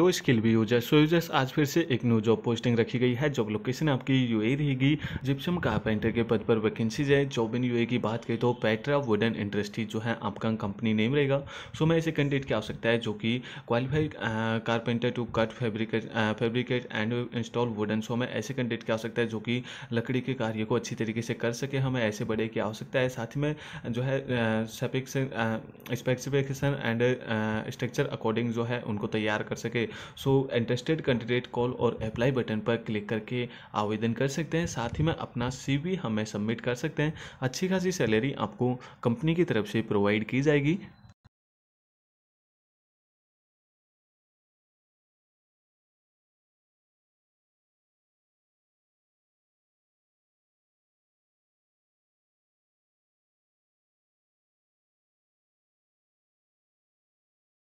तो स्किल भी यूजर्स सो यूजर्स आज फिर से एक न्यू जॉब पोस्टिंग रखी गई है जॉब लोकेशन आपकी यू रहेगी जिप्सम कारपेंटर के पद पर वैकेंसी है जॉब इन यू की बात करें तो पैट्रा वुडन इंडस्ट्री जो है आपका कंपनी नेम रहेगा सो मैं ऐसे कैंडिडेट की आवश्यकता है जो कि qualified carpenter to cut fabricate fabricate and install wooden so हमें ऐसे कैंडिडेट की आवश्यकता है जो कि लकड़ी के कार्य को अच्छी तरीके से कर सके हमें ऐसे बड़े की आवश्यकता है साथ ही में जो है स्पेसिफिकेशन एंड स्ट्रक्चर अकॉर्डिंग जो है उनको तैयार कर सके सो इंटरेस्टेड कैंडिडेट कॉल और अप्लाई बटन पर क्लिक करके आवेदन कर सकते हैं साथ ही में अपना सी हमें सबमिट कर सकते हैं अच्छी खासी सैलरी आपको कंपनी की तरफ से प्रोवाइड की जाएगी